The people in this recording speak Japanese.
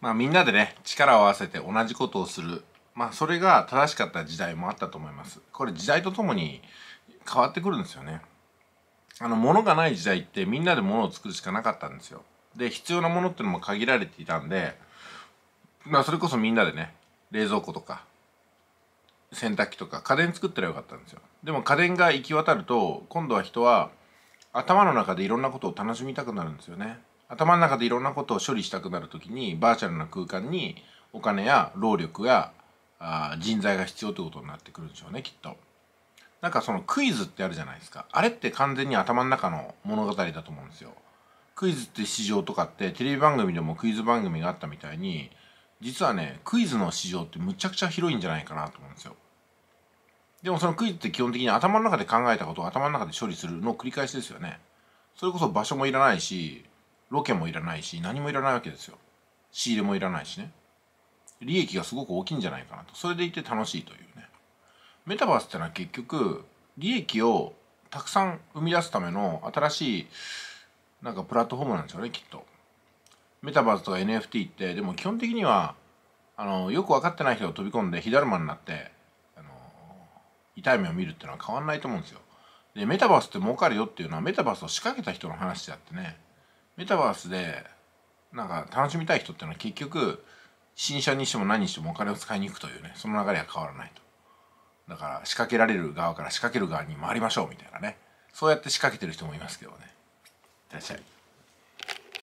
まあみんなでね、力を合わせて同じことをする。まあそれが正しかった時代もあったと思います。これ時代とともに変わってくるんですよね。あの、物がない時代ってみんなで物を作るしかなかったんですよ。で、必要なものってのも限られていたんで、まあそれこそみんなでね、冷蔵庫とか、洗濯機とか家電作ったらよかったんですよ。でも家電が行き渡ると、今度は人は頭の中でいろんなことを楽しみたくなるんですよね。頭の中でいろんなことを処理したくなる時にバーチャルな空間にお金や労力やあ人材が必要ってことになってくるんでしょうねきっと。なんかそのクイズってあるじゃないですかあれって完全に頭の中の物語だと思うんですよ。クイズって市場とかってテレビ番組でもクイズ番組があったみたいに実はねクイズの市場ってむちゃくちゃ広いんじゃないかなと思うんですよ。でもそのクイズって基本的に頭の中で考えたことを頭の中で処理するのを繰り返しですよね。それこそ場所もいらないしロケもいらないし何もいらないわけですよ仕入れもいらないしね利益がすごく大きいんじゃないかなとそれでいて楽しいというねメタバースってのは結局利益をたくさん生み出すための新しいなんかプラットフォームなんですよねきっとメタバースとか NFT ってでも基本的にはあのよく分かってない人が飛び込んで火だるまになってあの痛い目を見るっていうのは変わんないと思うんですよでメタバースって儲かるよっていうのはメタバースを仕掛けた人の話であってねメタバースでなんか楽しみたい人ってのは結局新車にしても何にしてもお金を使いに行くというねその流れは変わらないとだから仕掛けられる側から仕掛ける側に回りましょうみたいなねそうやって仕掛けてる人もいますけどねいらっしゃい